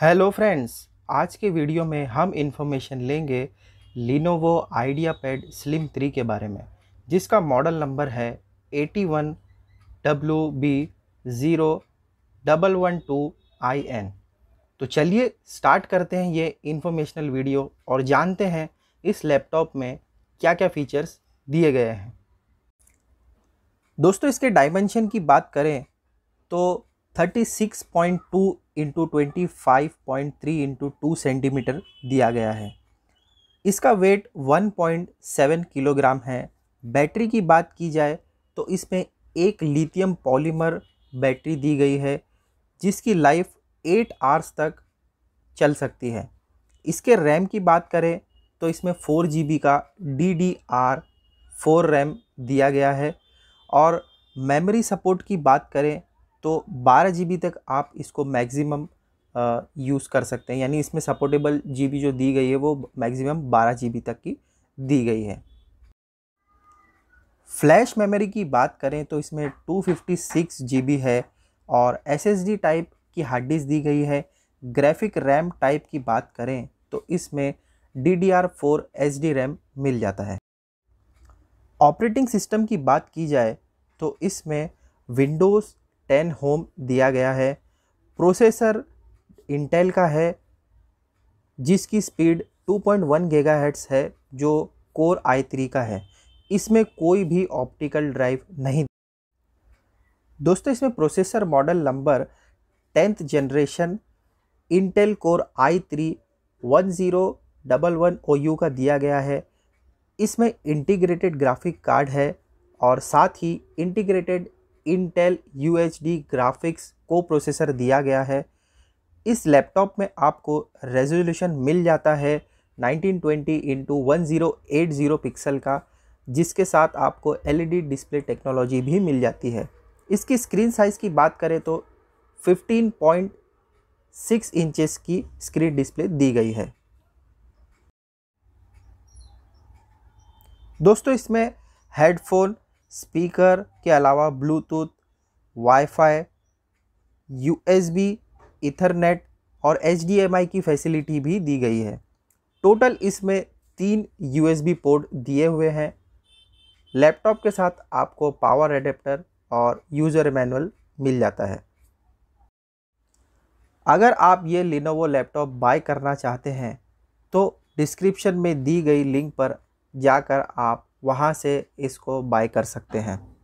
hello friends आज के video में हम इन्फॉर्मेशन लेंगे Lenovo IdeaPad slim three के बारे में जिसका मॉडल नंबर है eighty one W B zero double one two I N तो चलिए स्टार्ट करते हैं ये इन्फॉर्मेशनल वीडियो और जानते हैं इस लैपटॉप में क्या क्या फ़ीचर्स दिए गए हैं दोस्तों इसके डायमेंशन की बात करें तो thirty six point two into twenty five point three into two centimetre दिया गया है इसका weight one point seven kilogram है बैटरी की बात की जाए तो इसमें एक लिथियम पॉलीमर बैटरी दी गई है जिसकी लाइफ एट आवर्स तक चल सकती है इसके रैम की बात करें तो इसमें फ़ोर जी का D D R four RAM दिया गया है और मेमोरी सपोर्ट की बात करें तो बारह जी तक आप इसको मैक्सिमम यूज़ कर सकते हैं यानी इसमें सपोर्टेबल जी जो दी गई है वो मैक्सिमम बारह जी तक की दी गई है फ्लैश मेमोरी की बात करें तो इसमें two fifty six G B है और एस एस डी टाइप की हार्ड डिस्क दी गई है ग्राफिक रैम टाइप की बात करें तो इसमें D D R four S D RAM मिल जाता है ऑपरेटिंग सिस्टम की बात की जाए तो इसमें विंडोज़ टेन होम दिया गया है प्रोसेसर इंटेल का है जिसकी स्पीड 2.1 हेट्स है जो कोर आई थ्री का है इसमें कोई भी ऑप्टिकल ड्राइव नहीं दोस्तों इसमें processor model number tenth generation Intel core I three one zero double one O U का दिया गया है इसमें इंटीग्रेटेड ग्राफिक कार्ड है और साथ ही integrated Intel U H D graphics को प्रोसेसर दिया गया है इस लैपटॉप में आपको रेजोल्यूशन मिल जाता है 1920 इंटू जीरो पिक्सल का जिसके साथ आपको एलईडी डिस्प्ले टेक्नोलॉजी भी मिल जाती है इसकी स्क्रीन साइज़ की बात करें तो 15.6 इंचेस की स्क्रीन डिस्प्ले दी गई है दोस्तों इसमें हेडफोन स्पीकर के अलावा ब्लूटूथ वाईफाई यूएसबी इथरनेट और एच की फैसिलिटी भी दी गई है टोटल इसमें तीन यूएसबी पोर्ट दिए हुए हैं लैपटॉप के साथ आपको पावर एडेप्टर और यूज़र मैनुअल मिल जाता है अगर आप ये लिनोवो लैपटॉप बाय करना चाहते हैं तो डिस्क्रिप्शन में दी गई लिंक पर जाकर आप वहाँ से इसको बाय कर सकते हैं